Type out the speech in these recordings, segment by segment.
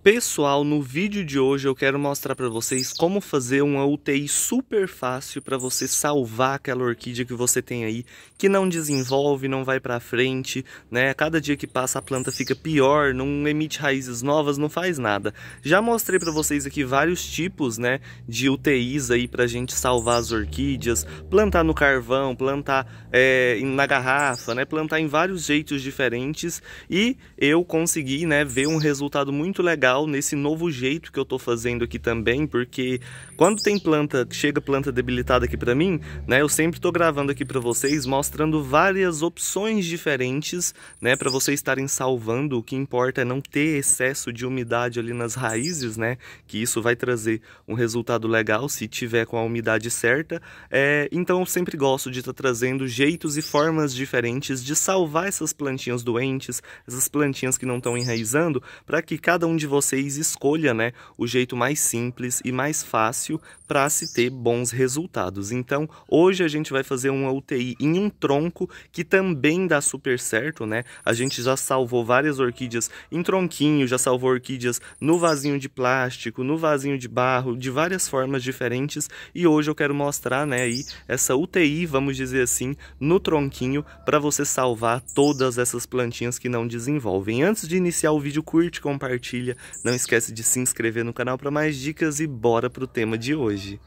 Pessoal, no vídeo de hoje eu quero mostrar para vocês como fazer uma UTI super fácil para você salvar aquela orquídea que você tem aí, que não desenvolve, não vai para frente, né? Cada dia que passa a planta fica pior, não emite raízes novas, não faz nada. Já mostrei para vocês aqui vários tipos, né, de UTIs aí pra gente salvar as orquídeas, plantar no carvão, plantar é, na garrafa, né, plantar em vários jeitos diferentes e eu consegui, né, ver um resultado muito legal legal nesse novo jeito que eu tô fazendo aqui também, porque quando tem planta, chega planta debilitada aqui para mim, né, eu sempre tô gravando aqui para vocês, mostrando várias opções diferentes, né, para vocês estarem salvando. O que importa é não ter excesso de umidade ali nas raízes, né, que isso vai trazer um resultado legal se tiver com a umidade certa. É, então eu sempre gosto de estar tá trazendo jeitos e formas diferentes de salvar essas plantinhas doentes, essas plantinhas que não estão enraizando, para que cada um de vocês vocês escolha né, o jeito mais simples e mais fácil para se ter bons resultados. Então, hoje a gente vai fazer uma UTI em um tronco que também dá super certo, né? A gente já salvou várias orquídeas em tronquinho, já salvou orquídeas no vasinho de plástico, no vasinho de barro, de várias formas diferentes. E hoje eu quero mostrar, né, aí essa UTI, vamos dizer assim, no tronquinho para você salvar todas essas plantinhas que não desenvolvem. Antes de iniciar o vídeo, curte, compartilha, não esquece de se inscrever no canal para mais dicas e bora pro tema de hoje.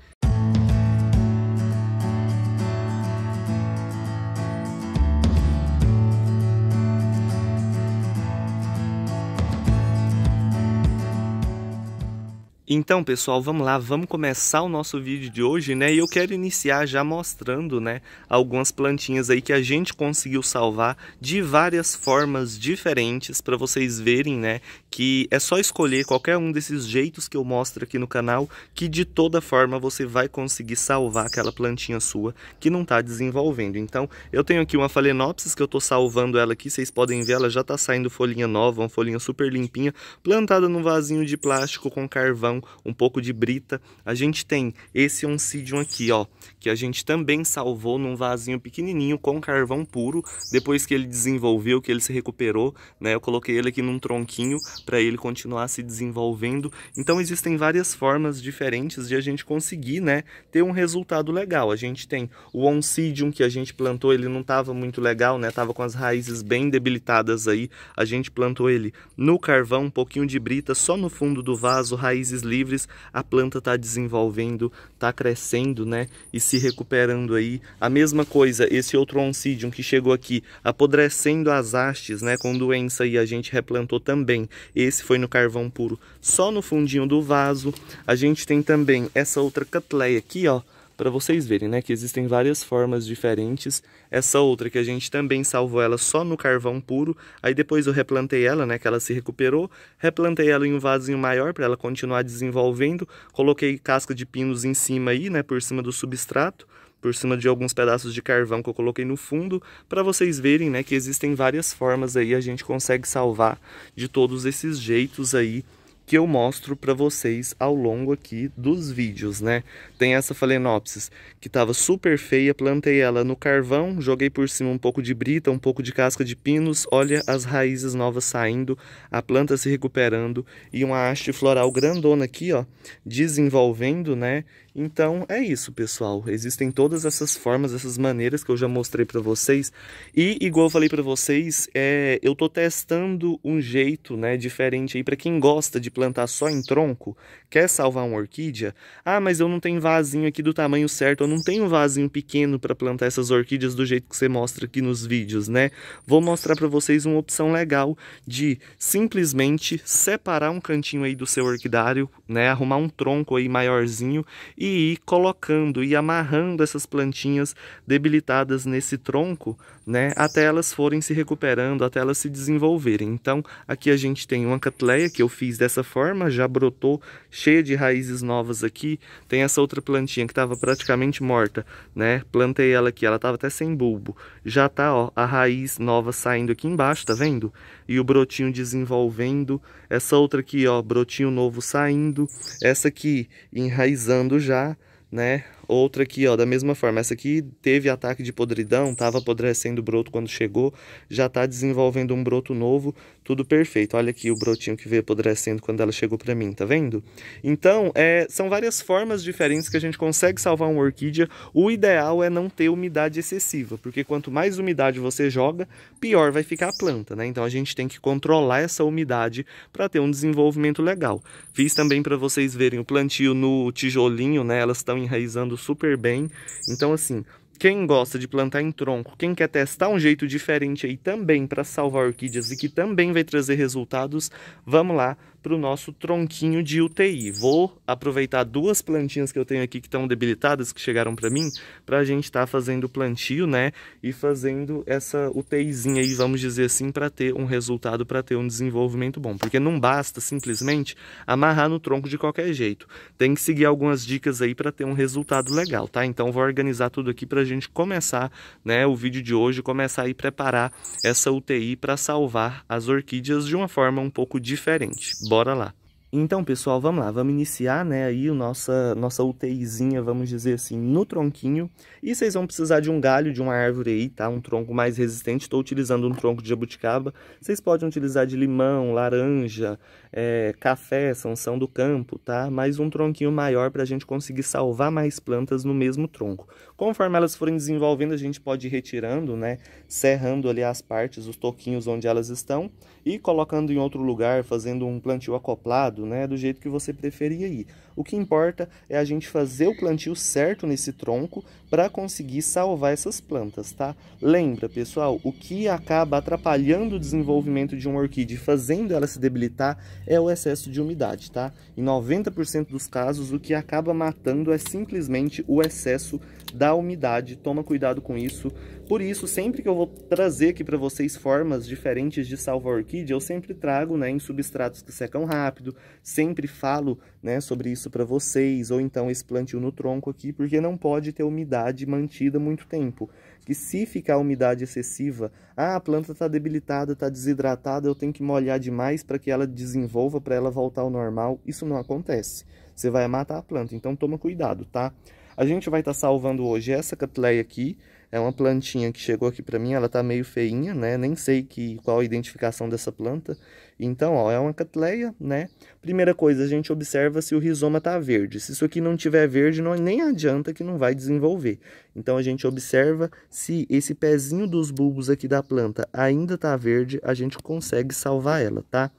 Então, pessoal, vamos lá, vamos começar o nosso vídeo de hoje, né? E eu quero iniciar já mostrando, né, algumas plantinhas aí que a gente conseguiu salvar de várias formas diferentes para vocês verem, né, que é só escolher qualquer um desses jeitos que eu mostro aqui no canal, que de toda forma você vai conseguir salvar aquela plantinha sua que não está desenvolvendo. Então, eu tenho aqui uma Phalaenopsis que eu estou salvando ela aqui, vocês podem ver, ela já está saindo folhinha nova, uma folhinha super limpinha, plantada num vasinho de plástico com carvão um pouco de brita. A gente tem esse oncidium aqui, ó, que a gente também salvou num vasinho pequenininho com carvão puro. Depois que ele desenvolveu, que ele se recuperou, né, eu coloquei ele aqui num tronquinho para ele continuar se desenvolvendo. Então existem várias formas diferentes de a gente conseguir, né, ter um resultado legal. A gente tem o oncidium que a gente plantou, ele não estava muito legal, né, tava com as raízes bem debilitadas aí. A gente plantou ele no carvão, um pouquinho de brita só no fundo do vaso, raízes livres, a planta está desenvolvendo, está crescendo, né? E se recuperando aí. A mesma coisa, esse outro oncidium que chegou aqui, apodrecendo as hastes, né? Com doença e a gente replantou também. Esse foi no carvão puro, só no fundinho do vaso. A gente tem também essa outra catleia aqui, ó para vocês verem, né, que existem várias formas diferentes. Essa outra que a gente também salvou ela só no carvão puro, aí depois eu replantei ela, né, que ela se recuperou, replantei ela em um vasinho maior para ela continuar desenvolvendo, coloquei casca de pinos em cima aí, né, por cima do substrato, por cima de alguns pedaços de carvão que eu coloquei no fundo, para vocês verem, né, que existem várias formas aí a gente consegue salvar de todos esses jeitos aí que eu mostro para vocês ao longo aqui dos vídeos, né? Tem essa Phalaenopsis que estava super feia, plantei ela no carvão, joguei por cima um pouco de brita, um pouco de casca de pinos, olha as raízes novas saindo, a planta se recuperando e uma haste floral grandona aqui, ó, desenvolvendo, né? Então é isso, pessoal. Existem todas essas formas, essas maneiras que eu já mostrei para vocês. E igual eu falei para vocês, é, eu tô testando um jeito, né, diferente aí para quem gosta de plantar só em tronco, quer salvar uma orquídea. Ah, mas eu não tenho vasinho aqui do tamanho certo, eu não tenho um vasinho pequeno para plantar essas orquídeas do jeito que você mostra aqui nos vídeos, né? Vou mostrar para vocês uma opção legal de simplesmente separar um cantinho aí do seu orquidário, né, arrumar um tronco aí maiorzinho e ir colocando e amarrando essas plantinhas debilitadas nesse tronco, né, até elas forem se recuperando, até elas se desenvolverem. Então, aqui a gente tem uma catleia que eu fiz dessa forma, já brotou cheia de raízes novas aqui. Tem essa outra plantinha que estava praticamente morta, né? Plantei ela aqui, ela estava até sem bulbo. Já tá, ó, a raiz nova saindo aqui embaixo, tá vendo? E o brotinho desenvolvendo essa outra aqui, ó, brotinho novo saindo. Essa aqui enraizando já, né? outra aqui, ó, da mesma forma. Essa aqui teve ataque de podridão, tava apodrecendo o broto quando chegou, já tá desenvolvendo um broto novo, tudo perfeito. Olha aqui o brotinho que veio apodrecendo quando ela chegou para mim, tá vendo? Então, é, são várias formas diferentes que a gente consegue salvar uma orquídea. O ideal é não ter umidade excessiva, porque quanto mais umidade você joga, pior vai ficar a planta, né? Então a gente tem que controlar essa umidade para ter um desenvolvimento legal. Fiz também para vocês verem o plantio no tijolinho, né? Elas estão enraizando super bem. Então, assim, quem gosta de plantar em tronco, quem quer testar um jeito diferente aí também para salvar orquídeas e que também vai trazer resultados, vamos lá para o nosso tronquinho de UTI. Vou aproveitar duas plantinhas que eu tenho aqui que estão debilitadas, que chegaram para mim, para a gente estar tá fazendo plantio, né? E fazendo essa UTIzinha aí, vamos dizer assim, para ter um resultado, para ter um desenvolvimento bom. Porque não basta simplesmente amarrar no tronco de qualquer jeito. Tem que seguir algumas dicas aí para ter um resultado legal, tá? Então vou organizar tudo aqui para a gente começar, né, o vídeo de hoje, começar a preparar essa UTI para salvar as orquídeas de uma forma um pouco diferente bora lá. Então, pessoal, vamos lá, vamos iniciar, né, aí a nossa, nossa UTIzinha, vamos dizer assim, no tronquinho. E vocês vão precisar de um galho, de uma árvore aí, tá? Um tronco mais resistente, estou utilizando um tronco de jabuticaba. Vocês podem utilizar de limão, laranja, é, café, sanção do campo, tá? Mas um tronquinho maior para a gente conseguir salvar mais plantas no mesmo tronco. Conforme elas forem desenvolvendo, a gente pode ir retirando, né, serrando ali as partes, os toquinhos onde elas estão e colocando em outro lugar, fazendo um plantio acoplado, né? Do jeito que você preferir aí. O que importa é a gente fazer o plantio certo nesse tronco para conseguir salvar essas plantas, tá? Lembra, pessoal, o que acaba atrapalhando o desenvolvimento de uma orquídea e fazendo ela se debilitar é o excesso de umidade, tá? Em 90% dos casos, o que acaba matando é simplesmente o excesso de da umidade. Toma cuidado com isso. Por isso, sempre que eu vou trazer aqui para vocês formas diferentes de salvar orquídea, eu sempre trago né, em substratos que secam rápido, sempre falo né, sobre isso para vocês, ou então esse plantio no tronco aqui, porque não pode ter umidade mantida muito tempo. Que se ficar umidade excessiva, ah, a planta está debilitada, está desidratada, eu tenho que molhar demais para que ela desenvolva, para ela voltar ao normal, isso não acontece. Você vai matar a planta, então toma cuidado, tá? A gente vai estar tá salvando hoje essa catleia aqui, é uma plantinha que chegou aqui para mim, ela tá meio feinha, né? Nem sei que, qual a identificação dessa planta. Então, ó, é uma catleia, né? Primeira coisa, a gente observa se o rizoma tá verde. Se isso aqui não tiver verde, não, nem adianta que não vai desenvolver. Então, a gente observa se esse pezinho dos bulbos aqui da planta ainda tá verde, a gente consegue salvar ela, tá?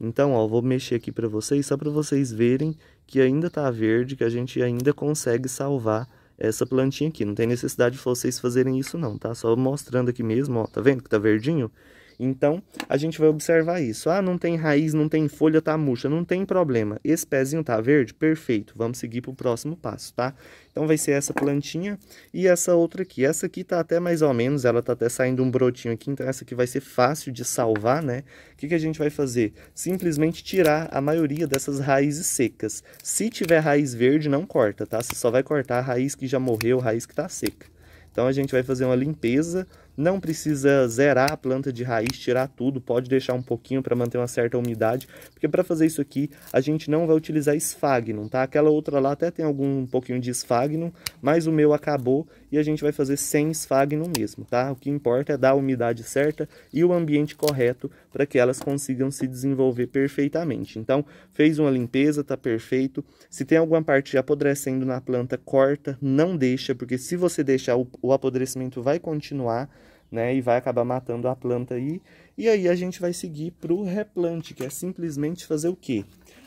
Então, ó, vou mexer aqui para vocês, só para vocês verem que ainda está verde, que a gente ainda consegue salvar essa plantinha aqui. Não tem necessidade de vocês fazerem isso não, tá? Só mostrando aqui mesmo, ó, tá vendo que tá verdinho? Então, a gente vai observar isso. Ah, não tem raiz, não tem folha, tá murcha, não tem problema. Esse pezinho tá verde? Perfeito. Vamos seguir pro próximo passo, tá? Então, vai ser essa plantinha e essa outra aqui. Essa aqui tá até mais ou menos, ela tá até saindo um brotinho aqui, então essa aqui vai ser fácil de salvar, né? O que, que a gente vai fazer? Simplesmente tirar a maioria dessas raízes secas. Se tiver raiz verde, não corta, tá? Você só vai cortar a raiz que já morreu, a raiz que tá seca. Então, a gente vai fazer uma limpeza não precisa zerar a planta de raiz, tirar tudo, pode deixar um pouquinho para manter uma certa umidade, porque para fazer isso aqui a gente não vai utilizar esfagnum, tá? Aquela outra lá até tem algum um pouquinho de esfagnum, mas o meu acabou e a gente vai fazer sem esfagno mesmo, tá? O que importa é dar a umidade certa e o ambiente correto para que elas consigam se desenvolver perfeitamente. Então, fez uma limpeza, tá perfeito. Se tem alguma parte apodrecendo na planta, corta, não deixa, porque se você deixar, o, o apodrecimento vai continuar, né? E vai acabar matando a planta aí. E aí a gente vai seguir para o replante, que é simplesmente fazer o quê?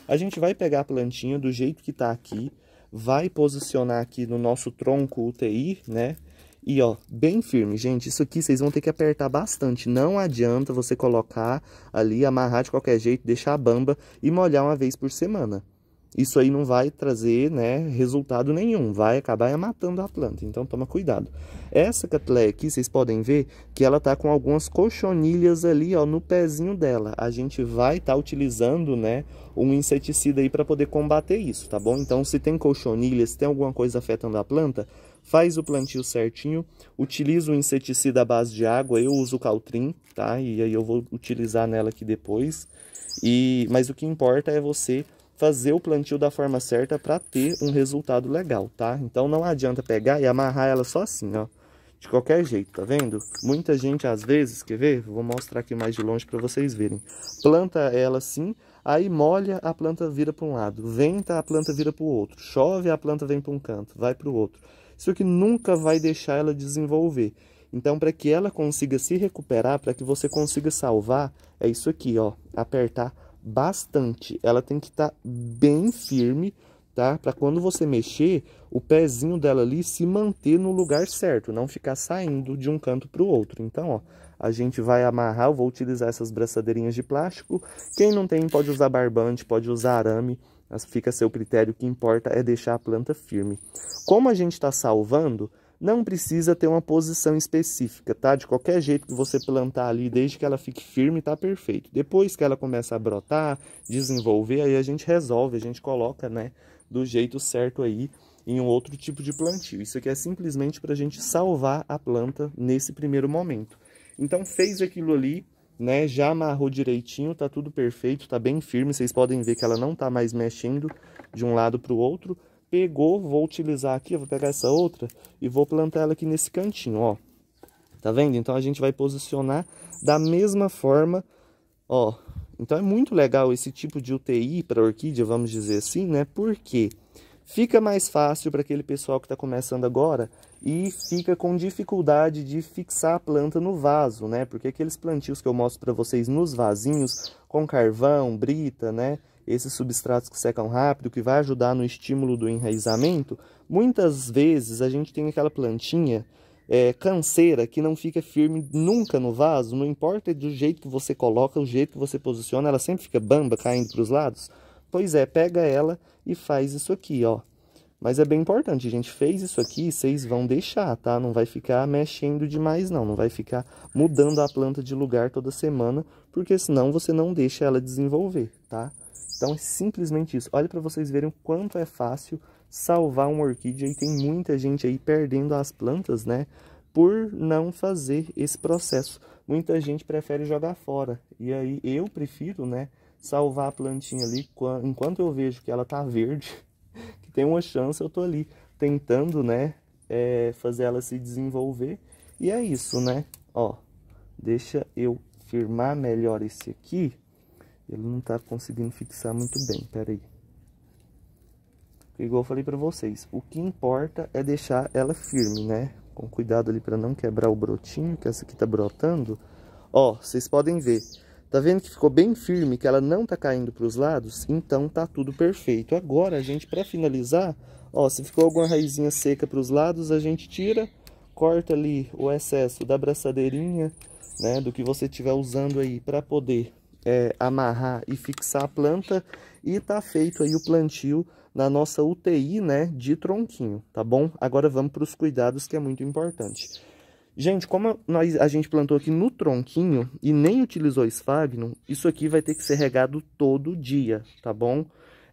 A gente vai pegar a plantinha do jeito que está aqui, vai posicionar aqui no nosso tronco UTI, né? E ó, bem firme, gente, isso aqui vocês vão ter que apertar bastante, não adianta você colocar ali, amarrar de qualquer jeito, deixar a bamba e molhar uma vez por semana isso aí não vai trazer né, resultado nenhum, vai acabar matando a planta, então toma cuidado. Essa catleia aqui, vocês podem ver que ela tá com algumas cochonilhas ali ó, no pezinho dela. A gente vai estar tá utilizando né, um inseticida aí para poder combater isso, tá bom? Então se tem colchonilhas se tem alguma coisa afetando a planta, faz o plantio certinho, utiliza o inseticida à base de água, eu uso o Caltrim, tá? E aí eu vou utilizar nela aqui depois. E, mas o que importa é você fazer o plantio da forma certa para ter um resultado legal, tá? Então não adianta pegar e amarrar ela só assim, ó. De qualquer jeito, tá vendo? Muita gente às vezes, quer ver? Vou mostrar aqui mais de longe para vocês verem. Planta ela assim, aí molha, a planta vira para um lado. Venta, a planta vira para o outro. Chove, a planta vem para um canto, vai para o outro. Isso que nunca vai deixar ela desenvolver. Então, para que ela consiga se recuperar, para que você consiga salvar, é isso aqui, ó. Apertar bastante. Ela tem que estar tá bem firme, tá? Para quando você mexer, o pezinho dela ali se manter no lugar certo, não ficar saindo de um canto para o outro. Então, ó, a gente vai amarrar, eu vou utilizar essas braçadeirinhas de plástico. Quem não tem pode usar barbante, pode usar arame, mas fica a seu critério, o que importa é deixar a planta firme. Como a gente está salvando, não precisa ter uma posição específica, tá? De qualquer jeito que você plantar ali, desde que ela fique firme, tá perfeito. Depois que ela começa a brotar, desenvolver, aí a gente resolve, a gente coloca, né, do jeito certo aí em um outro tipo de plantio. Isso aqui é simplesmente para a gente salvar a planta nesse primeiro momento. Então fez aquilo ali, né? Já amarrou direitinho, tá tudo perfeito, tá bem firme. Vocês podem ver que ela não tá mais mexendo de um lado para o outro pegou, vou utilizar aqui, vou pegar essa outra e vou plantar ela aqui nesse cantinho, ó. Tá vendo? Então a gente vai posicionar da mesma forma, ó. Então é muito legal esse tipo de UTI para orquídea, vamos dizer assim, né? Porque fica mais fácil para aquele pessoal que está começando agora e fica com dificuldade de fixar a planta no vaso, né? Porque aqueles plantios que eu mostro para vocês nos vasinhos, com carvão, brita, né? esses substratos que secam rápido, que vai ajudar no estímulo do enraizamento, muitas vezes a gente tem aquela plantinha é, canseira que não fica firme nunca no vaso, não importa do jeito que você coloca, o jeito que você posiciona, ela sempre fica bamba, caindo para os lados. Pois é, pega ela e faz isso aqui, ó. Mas é bem importante, a gente fez isso aqui, vocês vão deixar, tá? Não vai ficar mexendo demais não, não vai ficar mudando a planta de lugar toda semana, porque senão você não deixa ela desenvolver, tá? Então é simplesmente isso. Olha para vocês verem o quanto é fácil salvar uma orquídea e tem muita gente aí perdendo as plantas, né? Por não fazer esse processo. Muita gente prefere jogar fora. E aí eu prefiro, né, salvar a plantinha ali enquanto eu vejo que ela tá verde, que tem uma chance, eu tô ali tentando, né, é, fazer ela se desenvolver. E é isso, né? Ó, deixa eu firmar melhor esse aqui. Ele não tá conseguindo fixar muito bem, pera aí. Igual eu falei pra vocês, o que importa é deixar ela firme, né? Com cuidado ali pra não quebrar o brotinho, que essa aqui tá brotando. Ó, vocês podem ver. Tá vendo que ficou bem firme, que ela não tá caindo para os lados? Então tá tudo perfeito. Agora, a gente, para finalizar, ó, se ficou alguma raizinha seca para os lados, a gente tira, corta ali o excesso da braçadeirinha, né, do que você tiver usando aí para poder é, amarrar e fixar a planta e tá feito aí o plantio na nossa UTI, né, de tronquinho, tá bom? Agora vamos para os cuidados que é muito importante. Gente, como nós, a gente plantou aqui no tronquinho e nem utilizou esfagno, isso aqui vai ter que ser regado todo dia, tá bom?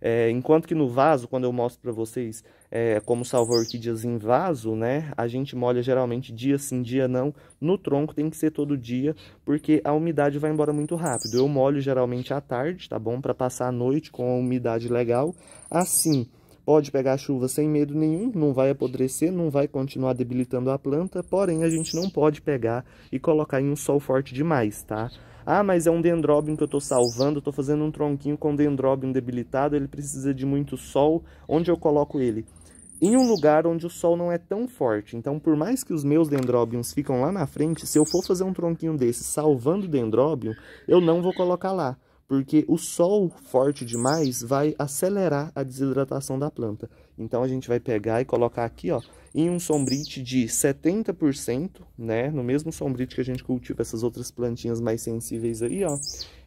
É, enquanto que no vaso, quando eu mostro para vocês é, como salvar orquídeas em vaso, né? A gente molha geralmente dia sim, dia não. No tronco tem que ser todo dia, porque a umidade vai embora muito rápido. Eu molho geralmente à tarde, tá bom? Para passar a noite com a umidade legal. Assim, pode pegar chuva sem medo nenhum, não vai apodrecer, não vai continuar debilitando a planta, porém a gente não pode pegar e colocar em um sol forte demais, tá? Ah, mas é um dendróbio que eu estou salvando, estou fazendo um tronquinho com dendróbio debilitado, ele precisa de muito sol, onde eu coloco ele? Em um lugar onde o sol não é tão forte. Então, por mais que os meus dendróbios ficam lá na frente, se eu for fazer um tronquinho desse salvando o dendróbio, eu não vou colocar lá, porque o sol forte demais vai acelerar a desidratação da planta. Então a gente vai pegar e colocar aqui, ó, em um sombrite de 70%, né? No mesmo sombrite que a gente cultiva essas outras plantinhas mais sensíveis aí, ó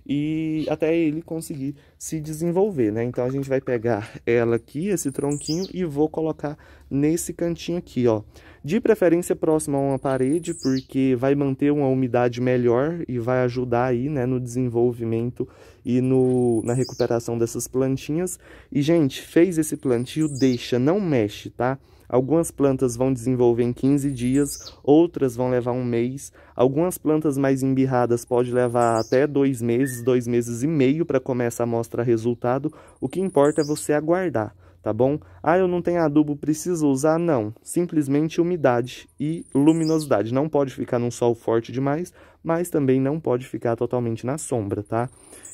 e até ele conseguir se desenvolver, né? Então a gente vai pegar ela aqui, esse tronquinho, e vou colocar nesse cantinho aqui, ó. De preferência próximo a uma parede, porque vai manter uma umidade melhor e vai ajudar aí, né, no desenvolvimento e no, na recuperação dessas plantinhas. E, gente, fez esse plantio, deixa, não mexe, Tá? Algumas plantas vão desenvolver em 15 dias, outras vão levar um mês. Algumas plantas mais embirradas pode levar até dois meses, dois meses e meio para começar a mostrar resultado. O que importa é você aguardar, tá bom? Ah, eu não tenho adubo, preciso usar? Não. Simplesmente umidade e luminosidade. Não pode ficar num sol forte demais, mas também não pode ficar totalmente na sombra, tá?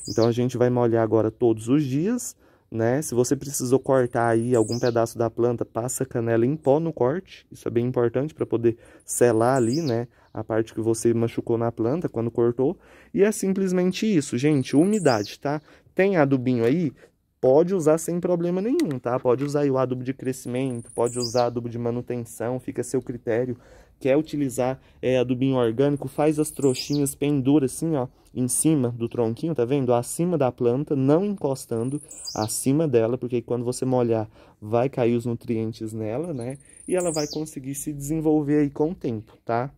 Então a gente vai molhar agora todos os dias né? Se você precisou cortar aí algum pedaço da planta, passa canela em pó no corte. Isso é bem importante para poder selar ali, né? A parte que você machucou na planta quando cortou. E é simplesmente isso, gente. Umidade, tá? Tem adubinho aí? Pode usar sem problema nenhum, tá? Pode usar o adubo de crescimento, pode usar adubo de manutenção, fica a seu critério quer utilizar é, adubinho orgânico, faz as trouxinhas, pendura assim, ó, em cima do tronquinho, tá vendo? Acima da planta, não encostando acima dela, porque quando você molhar, vai cair os nutrientes nela, né? E ela vai conseguir se desenvolver aí com o tempo, tá?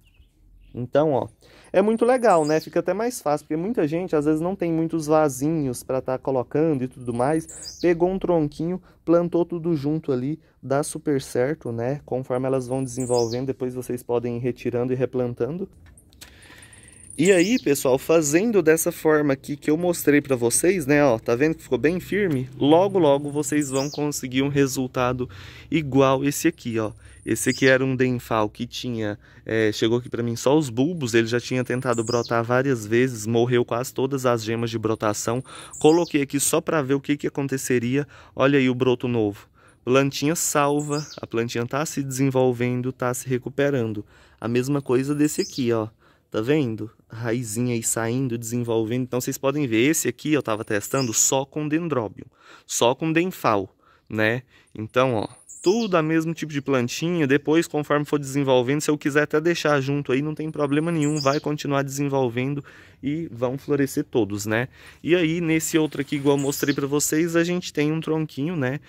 Então, ó, é muito legal, né? Fica até mais fácil, porque muita gente às vezes não tem muitos vasinhos para estar tá colocando e tudo mais. Pegou um tronquinho, plantou tudo junto ali, dá super certo, né? Conforme elas vão desenvolvendo, depois vocês podem ir retirando e replantando. E aí, pessoal, fazendo dessa forma aqui que eu mostrei para vocês, né, ó, tá vendo que ficou bem firme? Logo, logo vocês vão conseguir um resultado igual esse aqui, ó. Esse aqui era um denfal que tinha, é, chegou aqui para mim só os bulbos, ele já tinha tentado brotar várias vezes, morreu quase todas as gemas de brotação. Coloquei aqui só para ver o que que aconteceria. Olha aí o broto novo plantinha salva, a plantinha tá se desenvolvendo, tá se recuperando. A mesma coisa desse aqui, ó. Tá vendo? A raizinha aí saindo, desenvolvendo. Então vocês podem ver, esse aqui eu estava testando só com dendróbio, só com denfal, né? Então, ó, tudo a mesmo tipo de plantinha. Depois, conforme for desenvolvendo, se eu quiser até deixar junto aí, não tem problema nenhum, vai continuar desenvolvendo e vão florescer todos, né? E aí, nesse outro aqui, igual eu mostrei para vocês, a gente tem um tronquinho, né?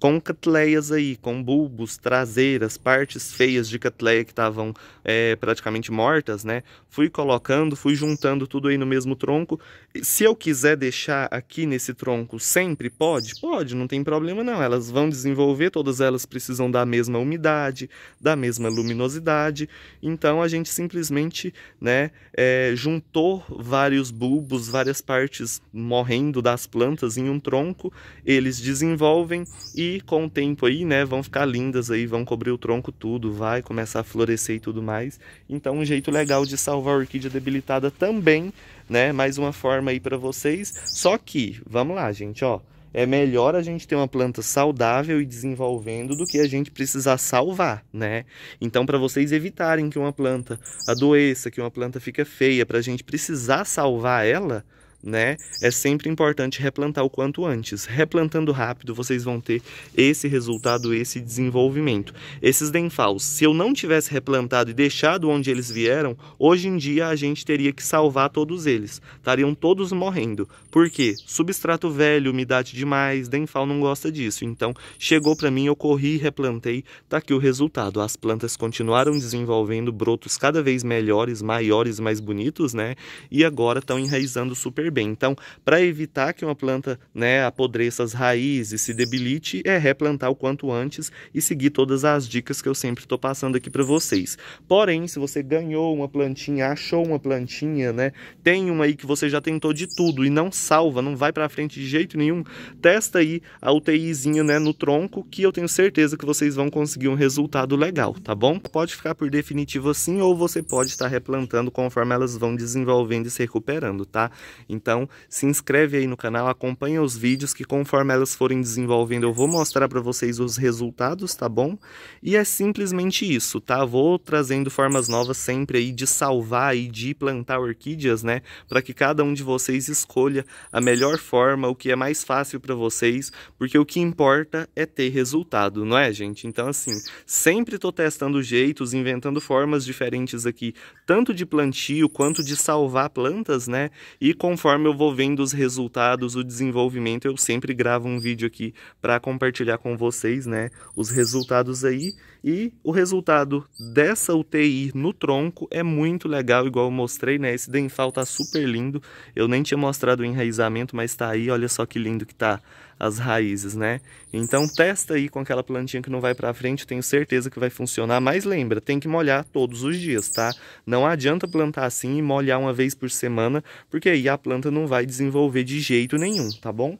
com catleias aí, com bulbos, traseiras, partes feias de catleia que estavam é, praticamente mortas, né? Fui colocando, fui juntando tudo aí no mesmo tronco. Se eu quiser deixar aqui nesse tronco sempre, pode? Pode, não tem problema não. Elas vão desenvolver, todas elas precisam da mesma umidade, da mesma luminosidade. Então a gente simplesmente, né, é, juntou vários bulbos, várias partes morrendo das plantas em um tronco. Eles desenvolvem e e com o tempo aí, né, vão ficar lindas aí, vão cobrir o tronco tudo, vai começar a florescer e tudo mais. Então, um jeito legal de salvar a orquídea debilitada também, né? Mais uma forma aí para vocês. Só que, vamos lá, gente, ó, é melhor a gente ter uma planta saudável e desenvolvendo do que a gente precisar salvar, né? Então, para vocês evitarem que uma planta adoeça, que uma planta fica feia, para a gente precisar salvar ela, né? É sempre importante replantar o quanto antes. Replantando rápido, vocês vão ter esse resultado, esse desenvolvimento. Esses denfaus, se eu não tivesse replantado e deixado onde eles vieram, hoje em dia a gente teria que salvar todos eles. Estariam todos morrendo. Por quê? Substrato velho, umidade demais, denfal não gosta disso. Então, chegou para mim, eu corri, replantei, tá aqui o resultado. As plantas continuaram desenvolvendo brotos cada vez melhores, maiores, mais bonitos, né? E agora estão enraizando super bem. Então, para evitar que uma planta né, apodreça as raízes, se debilite, é replantar o quanto antes e seguir todas as dicas que eu sempre estou passando aqui para vocês. Porém, se você ganhou uma plantinha, achou uma plantinha, né, tem uma aí que você já tentou de tudo e não salva, não vai para frente de jeito nenhum, testa aí a UTIzinha né, no tronco que eu tenho certeza que vocês vão conseguir um resultado legal, tá bom? Pode ficar por definitivo assim ou você pode estar replantando conforme elas vão desenvolvendo e se recuperando, tá? Então, então, se inscreve aí no canal, acompanha os vídeos que conforme elas forem desenvolvendo, eu vou mostrar para vocês os resultados, tá bom? E é simplesmente isso, tá? Vou trazendo formas novas sempre aí de salvar e de plantar orquídeas, né? Para que cada um de vocês escolha a melhor forma, o que é mais fácil para vocês, porque o que importa é ter resultado, não é, gente? Então, assim, sempre tô testando jeitos, inventando formas diferentes aqui, tanto de plantio quanto de salvar plantas, né? E conforme conforme eu vou vendo os resultados, o desenvolvimento, eu sempre gravo um vídeo aqui para compartilhar com vocês, né, os resultados aí. E o resultado dessa UTI no tronco é muito legal, igual eu mostrei, né? Esse denfal tá super lindo. Eu nem tinha mostrado o enraizamento, mas tá aí. Olha só que lindo que tá as raízes, né? Então testa aí com aquela plantinha que não vai para frente, tenho certeza que vai funcionar, mas lembra, tem que molhar todos os dias, tá? Não adianta plantar assim e molhar uma vez por semana, porque aí a planta não vai desenvolver de jeito nenhum, tá bom?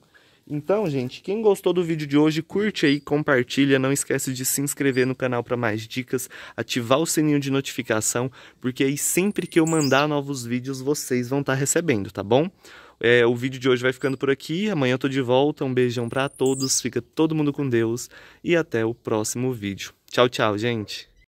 Então, gente, quem gostou do vídeo de hoje, curte aí, compartilha, não esquece de se inscrever no canal para mais dicas, ativar o sininho de notificação, porque aí sempre que eu mandar novos vídeos, vocês vão estar tá recebendo, tá bom? É, o vídeo de hoje vai ficando por aqui, amanhã eu tô de volta, um beijão para todos, fica todo mundo com Deus e até o próximo vídeo. Tchau, tchau, gente!